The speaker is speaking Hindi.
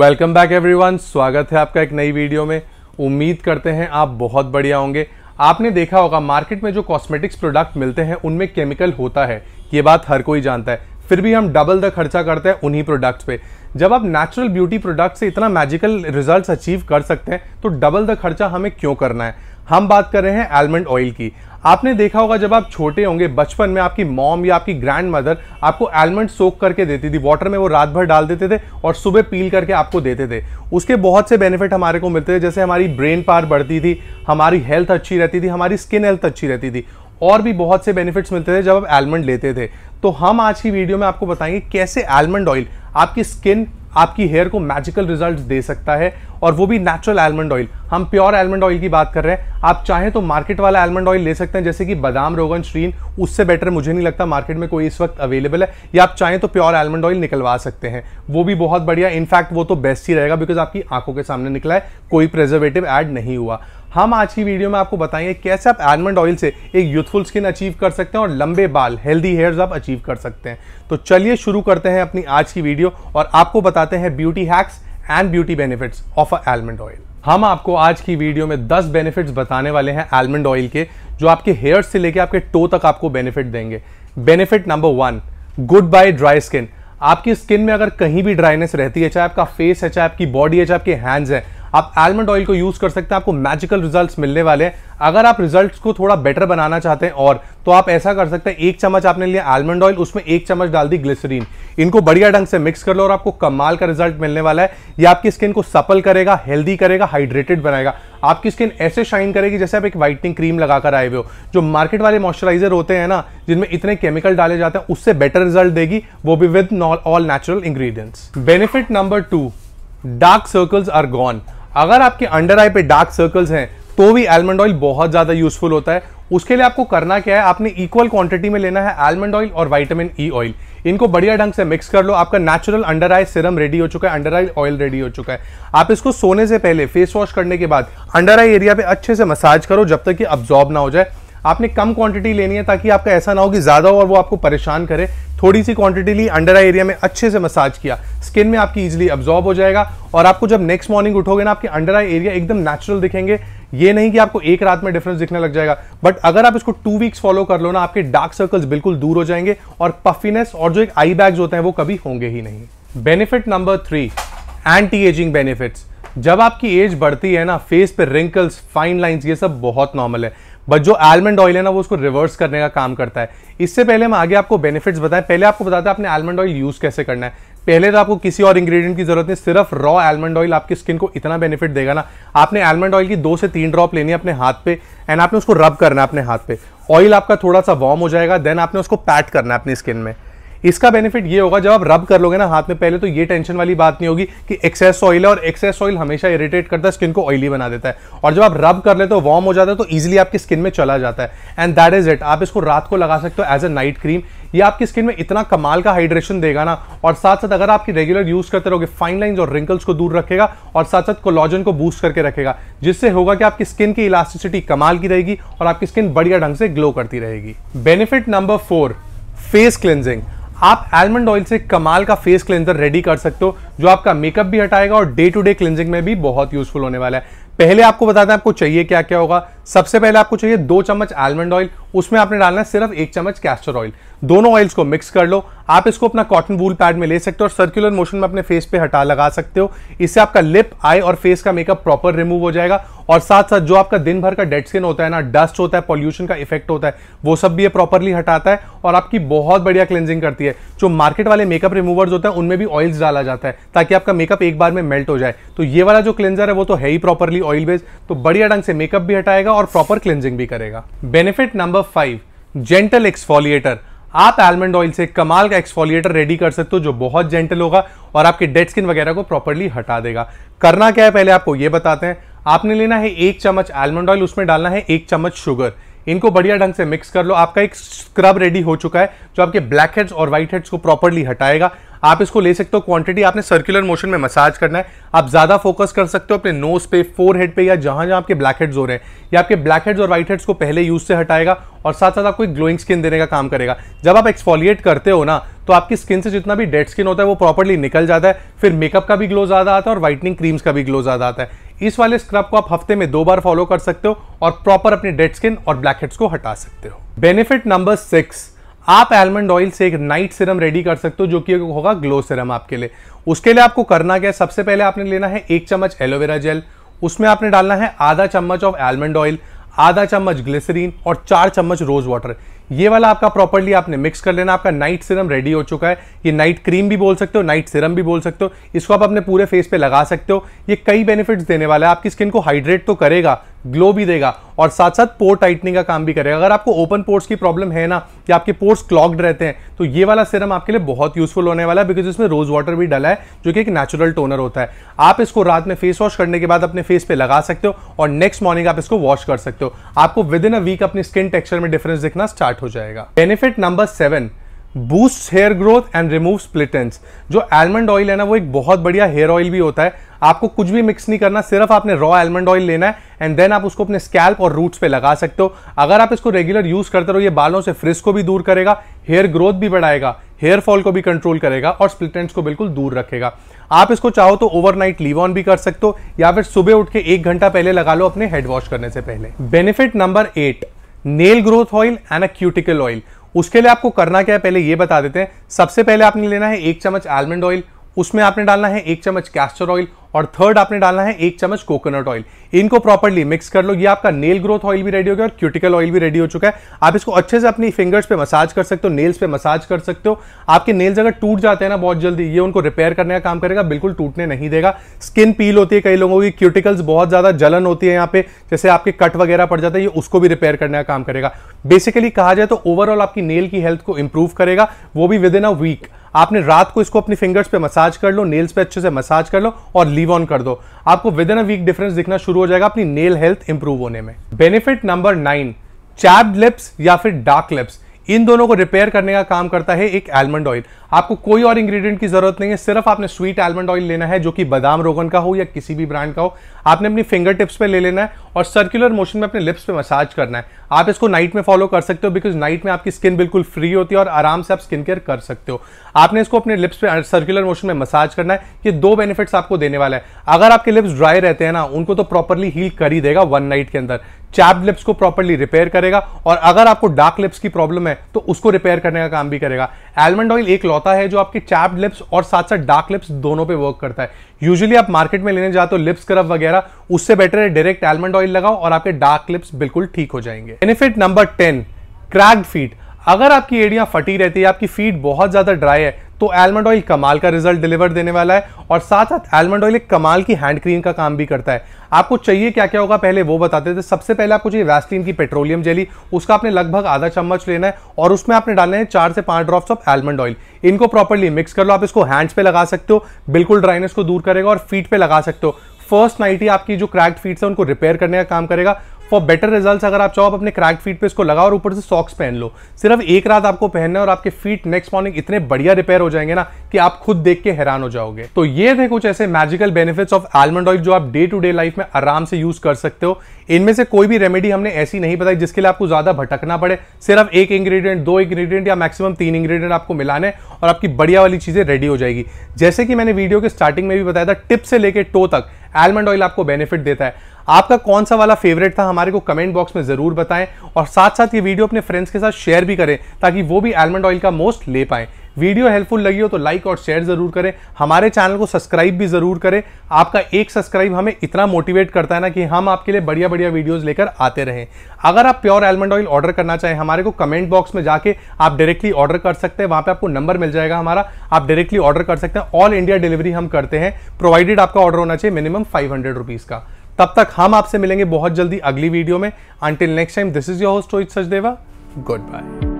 वेलकम बैक एवरीवन स्वागत है आपका एक नई वीडियो में उम्मीद करते हैं आप बहुत बढ़िया होंगे आपने देखा होगा मार्केट में जो कॉस्मेटिक्स प्रोडक्ट मिलते हैं उनमें केमिकल होता है ये बात हर कोई जानता है फिर भी हम डबल द खर्चा करते हैं उन्हीं प्रोडक्ट्स पे जब आप नेचुरल ब्यूटी प्रोडक्ट से इतना मैजिकल रिजल्ट्स अचीव कर सकते हैं तो डबल द खर्चा हमें क्यों करना है हम बात कर रहे हैं आलमंड ऑयल की आपने देखा होगा जब आप छोटे होंगे बचपन में आपकी मॉम या आपकी ग्रैंड मदर आपको आलमंड सोख करके देती थी वाटर में वो रात भर डाल देते थे और सुबह पील करके आपको देते थे उसके बहुत से बेनिफिट हमारे को मिलते थे जैसे हमारी ब्रेन पावर बढ़ती थी हमारी हेल्थ अच्छी रहती थी हमारी स्किन हेल्थ अच्छी रहती थी और भी बहुत से बेनिफिट्स मिलते थे जब आप आलमंड लेते थे तो हम आज की वीडियो में आपको बताएंगे कैसे आलमंड ऑयल आपकी स्किन आपकी हेयर को मैजिकल रिजल्ट दे सकता है और वो भी नेचुरल आलमंड ऑयल हम प्योर आलमंड ऑयल की बात कर रहे हैं आप चाहें तो मार्केट वाला आलमंड ऑयल ले सकते हैं जैसे कि बादाम रोगन श्रीन उससे बेटर मुझे नहीं लगता मार्केट में कोई इस वक्त अवेलेबल है या आप चाहें तो प्योर आलमंड ऑयल निकलवा सकते हैं वो भी बहुत बढ़िया इनफैक्ट वो तो बेस्ट ही रहेगा बिकॉज आपकी आंखों के सामने निकला है कोई प्रिजर्वेटिव एड नहीं हुआ हम आज की वीडियो में आपको बताएंगे कैसे आप एलमंड ऑयल से एक यूथफुल स्किन अचीव कर सकते हैं और लंबे बाल हेल्दी हेयर्स आप अचीव कर सकते हैं तो चलिए शुरू करते हैं अपनी आज की वीडियो और आपको बताते हैं beauty hacks and beauty benefits of almond oil हम आपको आज की वीडियो में 10 बेनिफिट्स बताने वाले हैं एलमंड ऑयल के जो आपके हेयर्स से लेकर आपके टो तक आपको बेनिफिट देंगे benefit number one good bye dry skin आपकी स्किन में अगर कहीं भी ड्राइनेस रहती है चाहे आपका फेस है चाहे आपकी बॉडी है चाहे आपके हैंड्स हैं आप आलमंड ऑयल को यूज कर सकते हैं आपको मैजिकल रिजल्ट्स मिलने वाले हैं अगर आप रिजल्ट्स को थोड़ा बेटर बनाना चाहते हैं और तो आप ऐसा कर सकते हैं एक चम्मच आपने लिया आलमंड ऑयल उसमें एक चम्मच डाल दी ग्लिसरीन इनको बढ़िया ढंग से मिक्स कर लो और आपको कमाल का रिजल्ट मिलने वाला है ये आपकी स्किन को सपल करेगा हेल्दी करेगा हाइड्रेटेड बनाएगा आपकी स्किन ऐसे शाइन करेगी जैसे आप एक वाइटनिंग क्रीम लगाकर आए हुए हो जो मार्केट वाले मॉइस्चराइजर होते हैं ना जिनमें इतने केमिकल डाले जाते हैं उससे बेटर रिजल्ट देगी वो भी with all natural ingredients benefit number two dark circles are gone अगर आपके अंडर आई पे डार्क सर्कल्स हैं तो भी आलमंड ऑयल बहुत ज़्यादा यूजफुल होता है उसके लिए आपको करना क्या है आपने इक्वल क्वांटिटी में लेना है आलमंड ऑयल और वाइटामिन ई ऑयल इनको बढ़िया ढंग से मिक्स कर लो आपका natural under eye serum ready हो चुका है अंडर आई ऑयल रेडी हो चुका है आप इसको सोने से पहले फेस वॉश करने के बाद अंडर आई एरिया पे अच्छे से मसाज करो जब तक कि अब्जॉर्ब ना हो जाए आपने कम क्वांटिटी लेनी है ताकि आपका ऐसा ना हो कि ज़्यादा हो और वो आपको परेशान करे थोड़ी सी क्वांटिटी ली अंडर आई एरिया में अच्छे से मसाज किया स्किन में आपकी इजिली अब्जॉर्ब हो जाएगा और आपको जब नेक्स्ट मॉर्निंग उठोगे ना आपके अंडर आई एरिया एकदम नेचुरल दिखेंगे ये नहीं कि आपको एक रात में डिफरेंस दिखने लग जाएगा बट अगर आप इसको टू वीक्स फॉलो कर लो ना आपके डार्क सर्कल्स बिल्कुल दूर हो जाएंगे और पफिनेस और जो एक आई बैग्स होते हैं वो कभी होंगे ही नहीं benefit number three anti ageing benefits जब आपकी एज बढ़ती है ना फेस पे रिंकल्स फाइन लाइंस ये सब बहुत नॉर्मल है बट जो आलमंड ऑयल है ना वो उसको रिवर्स करने का काम करता है इससे पहले हम आगे आपको बेनिफिट्स बताएं पहले आपको बताते हैं आपने आलमंड ऑयल यूज़ कैसे करना है पहले तो आपको किसी और इंग्रेडिएंट की जरूरत नहीं सिर्फ रॉ आलमंड ऑयल आपकी स्किन को इतना बेनिफिट देगा ना आपने आलमंड ऑयल की दो से तीन ड्रॉप लेनी है अपने हाथ पे एंड आपने उसको रब करना है अपने हाथ पे ऑयल आपका थोड़ा सा वार्म हो जाएगा देन आपने उसको पैट करना है अपनी स्किन में इसका बेनिफिट ये होगा जब आप रब कर लोगे ना हाथ में पहले तो ये टेंशन वाली बात नहीं होगी कि एक्सेस ऑयल है और एक्सेस ऑयल हमेशा इरिटेट करता है स्किन को ऑयली बना देता है और जब आप रब कर लेते हो वार्म हो जाता है तो ईजिली आपकी स्किन में चला जाता है एंड दैट इज इट आप इसको रात को लगा सकते हो एज ए नाइट क्रीम ये आपकी स्किन में इतना कमाल का हाइड्रेशन देगा ना और साथ साथ अगर आपकी रेगुलर यूज करते रहोगे फाइन लाइन और रिंकल्स को दूर रखेगा और साथ साथ कोलॉजन को बूस्ट करके रखेगा जिससे होगा कि आपकी स्किन की इलास्टिसिटी कमाल की रहेगी और आपकी स्किन बढ़िया ढंग से ग्लो करती रहेगी benefit number four face cleansing आप एलमंड ऑयल से कमाल का फेस क्लेंजर रेडी कर सकते हो जो आपका मेकअप भी हटाएगा और डे टू डे क्लेंजिंग में भी बहुत यूजफुल होने वाला है पहले आपको बताते हैं आपको चाहिए क्या क्या होगा सबसे पहले आपको चाहिए दो चम्मच आलमंड ऑयल उसमें आपने डालना है सिर्फ एक चम्मच कैस्टर ऑयल दोनों ऑयल्स को मिक्स कर लो आप इसको अपना कॉटन वूल पैड में ले सकते हो और सर्कुलर मोशन में अपने फेस पे हटा लगा सकते हो इससे आपका लिप आई और फेस का मेकअप प्रॉपर रिमूव हो जाएगा और साथ साथ जो आपका दिन भर का डेड स्किन होता है ना डस्ट होता है पॉल्यूशन का इफेक्ट होता है वो सब भी ये प्रॉपरली हटाता है और आपकी बहुत बढ़िया क्लेंजिंग करती है जो मार्केट वाले मेकअप रिमूवर्स होते हैं उनमें भी ऑयल्स डाला जाता है ताकि आपका मेकअप एक बार में मेल्ट हो जाए तो ये वाला जो क्लेंजर है वो तो है ही प्रॉपरली ऑयल बेस्ड तो बढ़िया ढंग से मेकअप भी हटाएगा और प्रॉपर क्लेंजिंग भी करेगा benefit number number five gentle exfoliator आप एलमंड ऑयल से कमाल का एक्सफोलिएटर रेडी कर सकते हो जो बहुत जेंटल होगा और आपके डेड स्किन वगैरह को प्रॉपरली हटा देगा करना क्या है पहले आपको ये बताते हैं आपने लेना है एक चम्मच एलमंड ऑयल उसमें डालना है एक चम्मच शुगर इनको बढ़िया ढंग से मिक्स कर लो आपका एक स्क्रब रेडी हो चुका है जो आपके ब्लैक हेड्स और व्हाइट हेड्स को प्रॉपरली हटाएगा आप इसको ले सकते हो क्वांटिटी आपने सर्कुलर मोशन में मसाज करना है आप ज़्यादा फोकस कर सकते हो अपने नोज पे फोर हेड पे या जहां जहां आपके ब्लैक हेड्स हो रहे हैं या आपके ब्लैक हेड्स और व्हाइट हेड्स को पहले यूज से हटाएगा और साथ साथ आपको एक ग्लोइंग स्किन देने का काम करेगा जब आप एक्सफॉलिएट करते हो ना तो आपकी स्किन से जितना भी डेड स्किन होता है वो प्रॉपरली निकल जाता है फिर मेकअप का भी ग्लो ज़्यादा आता है और वाइटनिंग क्रीम्स का भी ग्लो ज़्यादा आता है इस वाले स्क्रब को आप हफ्ते में दो बार फॉलो कर सकते हो और प्रॉपर अपने डेड स्किन और ब्लैक हेड्स को हटा सकते हो बेनिफिट नंबर सिक्स आप एलमंड ऑयल से एक नाइट सिरम रेडी कर सकते हो जो कि होगा ग्लो सिरम आपके लिए उसके लिए आपको करना क्या है सबसे पहले आपने लेना है एक चम्मच एलोवेरा जेल उसमें आपने डालना है आधा चम्मच ऑफ एलमंड ऑयल आधा चम्मच ग्लिसरीन और चार चम्मच रोज वाटर ये वाला आपका प्रॉपरली आपने मिक्स कर लेना आपका नाइट सिरम रेडी हो चुका है ये नाइट क्रीम भी बोल सकते हो नाइट सिरम भी बोल सकते हो इसको आप अपने पूरे फेस पे लगा सकते हो ये कई बेनिफिट्स देने वाला है आपकी स्किन को हाइड्रेट तो करेगा ग्लो भी देगा और साथ साथ पोर टाइटनिंग का काम भी करेगा अगर आपको ओपन पोर्ट्स की प्रॉब्लम है ना या आपके पोर्ट्स क्लॉग्ड रहते हैं तो ये वाला सिरम आपके लिए बहुत यूजफुल होने वाला है बिकॉज इसमें रोज वाटर भी डला है जो कि एक नेचुरल टोनर होता है आप इसको रात में फेस वॉश करने के बाद अपने फेस पे लगा सकते हो और नेक्स्ट मॉर्निंग आप इसको वॉश कर सकते हो आपको विद इन अ वीक अपनी स्किन टेक्सचर में डिफरेंस दिखना स्टार्ट हो जाएगा benefit number seven boost hair growth and remove split ends जो एलमंड ऑयल है ना वो एक बहुत बढ़िया हेयर ऑयल भी होता है आपको कुछ भी मिक्स नहीं करना सिर्फ आपने रॉ एलमंड ऑयल लेना है एंड देन आप उसको अपने स्कैल्प और रूट्स पे लगा सकते हो अगर आप इसको रेगुलर यूज करते रहो ये बालों से फ्रिस को भी दूर करेगा हेयर ग्रोथ भी बढ़ाएगा हेयर फॉल को भी कंट्रोल करेगा और स्प्लिटेंट्स को बिल्कुल दूर रखेगा आप इसको चाहो तो ओवरनाइट लीव ऑन भी कर सकते हो या फिर सुबह उठ के एक घंटा पहले लगा लो अपने हेड वॉश करने से पहले benefit number eight nail growth oil and a cuticle oil उसके लिए आपको करना क्या है पहले ये बता देते हैं सबसे पहले आपने लेना है एक चम्मच आलमंड ऑयल उसमें आपने डालना है एक चम्मच कैस्टर ऑयल और थर्ड आपने डालना है एक चम्मच कोकोनट ऑयल इनको प्रॉपरली मिक्स कर लो ये आपका नेल ग्रोथ ऑयल भी रेडी हो गया और क्यूटिकल ऑयल भी रेडी हो चुका है आप इसको अच्छे से अपनी फिंगर्स पे मसाज कर सकते हो नेल्स पे मसाज कर सकते हो आपके नेल्स अगर टूट जाते हैं ना बहुत जल्दी ये उनको रिपेयर करने का काम करेगा बिल्कुल टूटने नहीं देगा स्किन पील होती है कई लोगों की क्यूटिकल्स बहुत ज्यादा जलन होती है यहाँ पे जैसे आपके कट वगैरह पड़ जाता है ये उसको भी रिपेयर करने का काम करेगा बेसिकली कहा जाए तो ओवरऑल आपकी नेल की हेल्थ को इंप्रूव करेगा वो भी विद इन अ वीक आपने रात को इसको अपनी फिंगर्स पे मसाज कर लो नेल्स पे अच्छे से मसाज कर लो और लीव ऑन कर दो आपको within a week difference दिखना शुरू हो जाएगा अपनी नेल हेल्थ इंप्रूव होने में benefit number nine chapped lips या फिर डार्क लिप्स इन दोनों को रिपेयर करने का काम करता है एक आलमंड ऑयल आपको कोई और इंग्रेडिएंट की जरूरत नहीं है सिर्फ आपने स्वीट आलमंड ऑयल लेना है जो कि बादाम रोगन का हो या किसी भी ब्रांड का हो आपने अपनी फिंगर टिप्स पे ले लेना है और सर्कुलर मोशन में अपने लिप्स पे मसाज करना है आप इसको नाइट में फॉलो कर सकते हो बिकॉज नाइट में आपकी स्किन बिल्कुल फ्री होती है और आराम से आप स्किन केयर कर सकते हो आपने इसको अपने लिप्स पे सर्कुलर uh, मोशन में मसाज करना है ये दो बेनिफिट्स आपको देने वाला है अगर आपके लिप्स ड्राई रहते हैं ना उनको तो प्रॉपरली हील कर ही देगा वन नाइट के अंदर चैप लिप्स को प्रॉपरली रिपेयर करेगा और अगर आपको डार्क लिप्स की प्रॉब्लम है तो उसको रिपेयर करने का काम भी करेगा एलमंड ऑयल एक लॉ चौथा है जो आपके चैप्ड लिप्स और साथ साथ डार्क लिप्स दोनों पे वर्क करता है यूजुअली आप मार्केट में लेने जाते हो लिप्स स्क्रब वगैरह उससे बेटर है डायरेक्ट एलमंड ऑयल लगाओ और आपके डार्क लिप्स बिल्कुल ठीक हो जाएंगे benefit number ten cracked feet अगर आपकी एड़ियाँ फटी रहती है आपकी फीट बहुत ज़्यादा ड्राई है तो एलमंड ऑयल कमाल का रिजल्ट डिलीवर देने वाला है और साथ साथ एलमंड ऑयल एक कमाल की हैंड क्रीम का काम भी करता है आपको चाहिए क्या क्या होगा पहले वो बताते थे सबसे पहले आपको चाहिए वैसलिन की पेट्रोलियम जेली उसका आपने लगभग आधा चम्मच लेना है और उसमें आपने डालना है चार से पांच ड्रॉप्स ऑफ एलमंड ऑयल इनको प्रॉपरली मिक्स कर लो आप इसको हैंड्स पे लगा सकते हो बिल्कुल ड्राइनेस को दूर करेगा और फीट पे लगा सकते हो फर्स्ट नाइट ही आपकी जो क्रैक्ड फीट्स है उनको रिपेयर करने का काम करेगा फॉर बेटर रिजल्ट अगर आप चाहो आप अपने क्रैक फीट पे इसको लगाओ और ऊपर से सॉक्स पहन लो सिर्फ एक रात आपको पहनना है और आपके फीट नेक्स्ट मॉर्निंग इतने बढ़िया रिपेयर हो जाएंगे ना कि आप खुद देख के हैरान हो जाओगे तो ये थे कुछ ऐसे magical benefits of almond oil जो आप डे टू डे लाइफ में आराम से यूज कर सकते हो इनमें से कोई भी रेमेडी हमने ऐसी नहीं बताई जिसके लिए आपको ज्यादा भटकना पड़े सिर्फ एक इंग्रेडिएंट दो इंग्रेडिएंट या मैक्सिमम तीन इंग्रेडिएंट आपको मिलाने और आपकी बढ़िया वाली चीजें रेडी हो जाएगी जैसे कि मैंने वीडियो के स्टार्टिंग में भी बताया था टिप से लेकर टो तक आलमंड ऑयल आपको बेनिफिट देता है आपका कौन सा वाला फेवरेट था हमारे को कमेंट बॉक्स में ज़रूर बताएं और साथ साथ ये वीडियो अपने फ्रेंड्स के साथ शेयर भी करें ताकि वो भी आलमंड ऑयल का मोस्ट ले पाएं वीडियो हेल्पफुल लगी हो तो लाइक और शेयर ज़रूर करें हमारे चैनल को सब्सक्राइब भी ज़रूर करें आपका एक सब्सक्राइब हमें इतना मोटिवेट करता है ना कि हम आपके लिए बढ़िया बढ़िया वीडियोस लेकर आते रहें अगर आप प्योर आलमंड ऑयल ऑर्डर करना चाहें हमारे को कमेंट बॉक्स में जाके आप डायरेक्टली ऑर्डर कर सकते हैं वहाँ पर आपको नंबर मिल जाएगा हमारा आप डायरेक्टली ऑर्डर कर सकते हैं ऑल इंडिया डिलीवरी हम करते हैं प्रोवाइडेड आपका ऑर्डर होना चाहिए मिनिमम फाइव हंड्रेड रुपीज़ का तब तक हम आपसे मिलेंगे बहुत जल्दी अगली वीडियो में until next time this is your host Rohit Sachdeva good bye